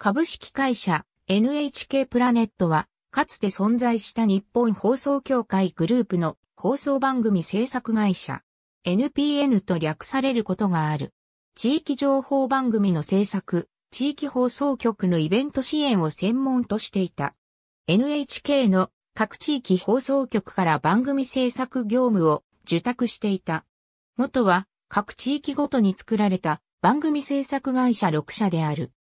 株式会社 NHK プラネットは、かつて存在した日本放送協会グループの放送番組制作会社 NPN と略されることがある。地域情報番組の制作、地域放送局のイベント支援を専門としていた。NHK の各地域放送局から番組制作業務を受託していた。元は各地域ごとに作られた番組制作会社6社である。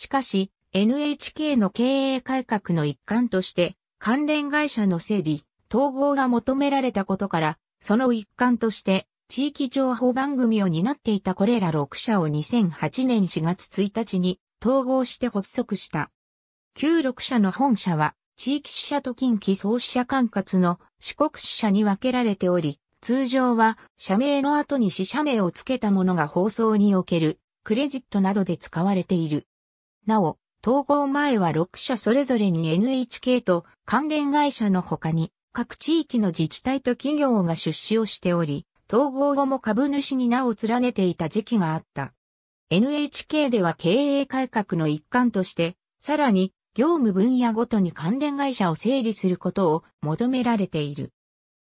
しかし、NHK の経営改革の一環として、関連会社の整理、統合が求められたことから、その一環として、地域情報番組を担っていたこれら6社を2008年4月1日に統合して発足した。旧6社の本社は、地域支社と近畿総支社管轄の四国支社に分けられており、通常は社名の後に支社名を付けたものが放送におけるクレジットなどで使われている。なお、統合前は6社それぞれに NHK と関連会社の他に各地域の自治体と企業が出資をしており、統合後も株主に名を連ねていた時期があった。NHK では経営改革の一環として、さらに業務分野ごとに関連会社を整理することを求められている。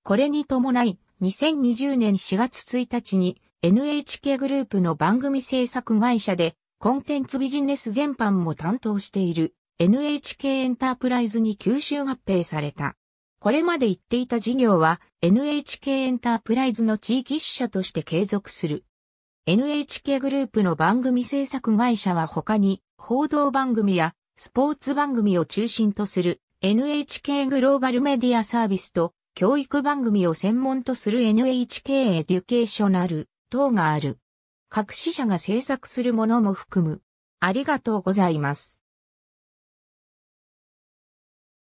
これに伴い、2020年4月1日に NHK グループの番組制作会社でコンテンツビジネス全般も担当している NHK エンタープライズに吸収合併された。これまで言っていた事業は NHK エンタープライズの地域支社として継続する。NHK グループの番組制作会社は他に報道番組やスポーツ番組を中心とする NHK グローバルメディアサービスと教育番組を専門とする NHK エデュケーショナル等がある。各支社が制作するものも含む。ありがとうございます。